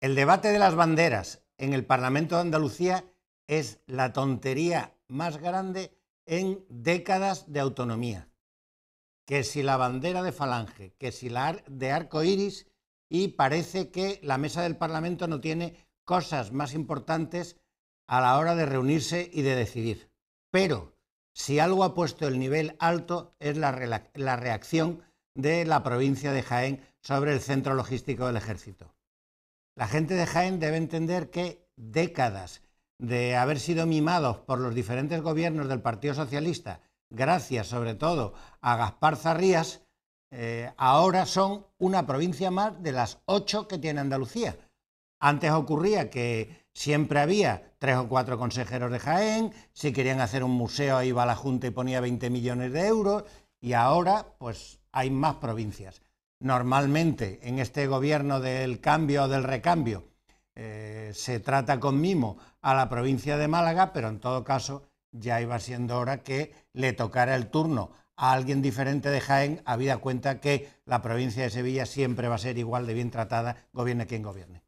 El debate de las banderas en el Parlamento de Andalucía es la tontería más grande en décadas de autonomía. Que si la bandera de falange, que si la de arco iris, y parece que la mesa del Parlamento no tiene cosas más importantes a la hora de reunirse y de decidir. Pero si algo ha puesto el nivel alto es la, la reacción de la provincia de Jaén sobre el centro logístico del ejército. La gente de Jaén debe entender que décadas de haber sido mimados por los diferentes gobiernos del Partido Socialista, gracias sobre todo a Gaspar Zarrías, eh, ahora son una provincia más de las ocho que tiene Andalucía. Antes ocurría que siempre había tres o cuatro consejeros de Jaén, si querían hacer un museo iba a la Junta y ponía 20 millones de euros, y ahora pues hay más provincias. Normalmente en este gobierno del cambio o del recambio eh, se trata con mimo a la provincia de Málaga, pero en todo caso ya iba siendo hora que le tocara el turno a alguien diferente de Jaén, habida cuenta que la provincia de Sevilla siempre va a ser igual de bien tratada, gobierne quien gobierne.